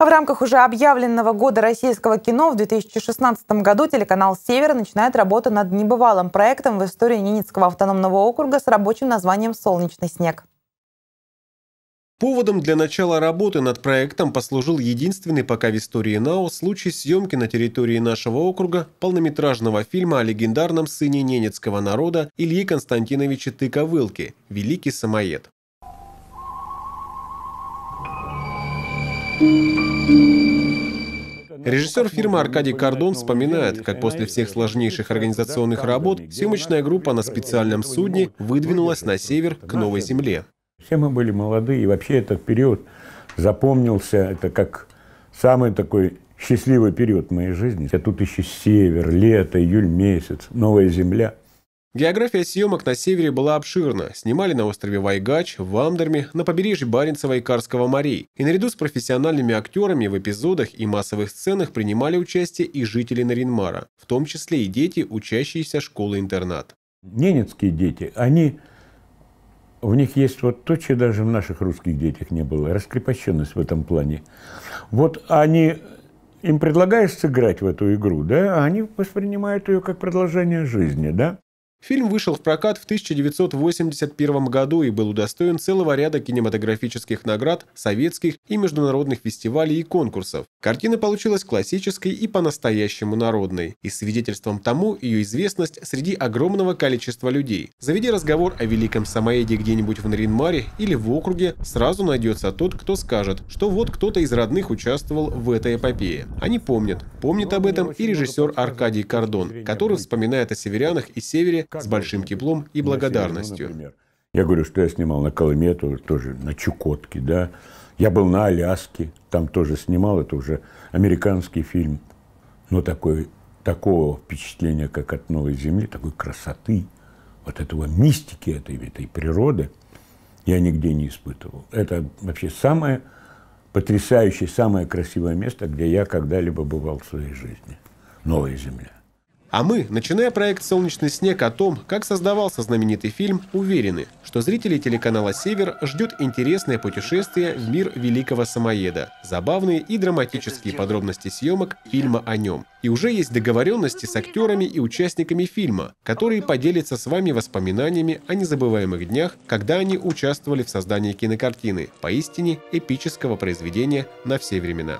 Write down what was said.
В рамках уже объявленного года российского кино в 2016 году телеканал «Север» начинает работу над небывалым проектом в истории Ненецкого автономного округа с рабочим названием «Солнечный снег». Поводом для начала работы над проектом послужил единственный пока в истории НАО случай съемки на территории нашего округа полнометражного фильма о легендарном сыне ненецкого народа Ильи Константиновича Тыковылки «Великий самоед». Thank you. Режиссер фирмы Аркадий Кордон вспоминает, как после всех сложнейших организационных работ съемочная группа на специальном судне выдвинулась на север к Новой Земле. Все мы были молодые, и вообще этот период запомнился, это как самый такой счастливый период моей жизни. А тут еще север, лето, июль месяц, новая земля – География съемок на севере была обширна. Снимали на острове Вайгач, в Амдерме, на побережье Баренцева и Карского морей. И наряду с профессиональными актерами в эпизодах и массовых сценах принимали участие и жители Наринмара, в том числе и дети, учащиеся школы-интернат. Ненецкие дети, они... У них есть вот то, чего даже в наших русских детях не было, раскрепощенность в этом плане. Вот они им предлагаешь сыграть в эту игру, да, а они воспринимают ее как продолжение жизни, да. Фильм вышел в прокат в 1981 году и был удостоен целого ряда кинематографических наград, советских и международных фестивалей и конкурсов. Картина получилась классической и по-настоящему народной, и свидетельством тому ее известность среди огромного количества людей. Заведи разговор о великом Самоеде где-нибудь в Наринмаре или в округе, сразу найдется тот, кто скажет, что вот кто-то из родных участвовал в этой эпопее. Они помнят, Помнит об этом и режиссер Аркадий Кордон, который вспоминает о северянах и севере с большим теплом и ну, благодарностью. Я говорю, что я снимал на Колыме, тоже на Чукотке, да. Я был на Аляске, там тоже снимал, это уже американский фильм. Но такое такого впечатления, как от Новой Земли, такой красоты, вот этого мистики этой, этой природы я нигде не испытывал. Это вообще самое потрясающее, самое красивое место, где я когда-либо бывал в своей жизни. Новая земля. А мы, начиная проект «Солнечный снег» о том, как создавался знаменитый фильм, уверены, что зрителей телеканала «Север» ждет интересное путешествие в мир великого самоеда, забавные и драматические подробности съемок фильма о нем. И уже есть договоренности с актерами и участниками фильма, которые поделятся с вами воспоминаниями о незабываемых днях, когда они участвовали в создании кинокартины, поистине эпического произведения на все времена.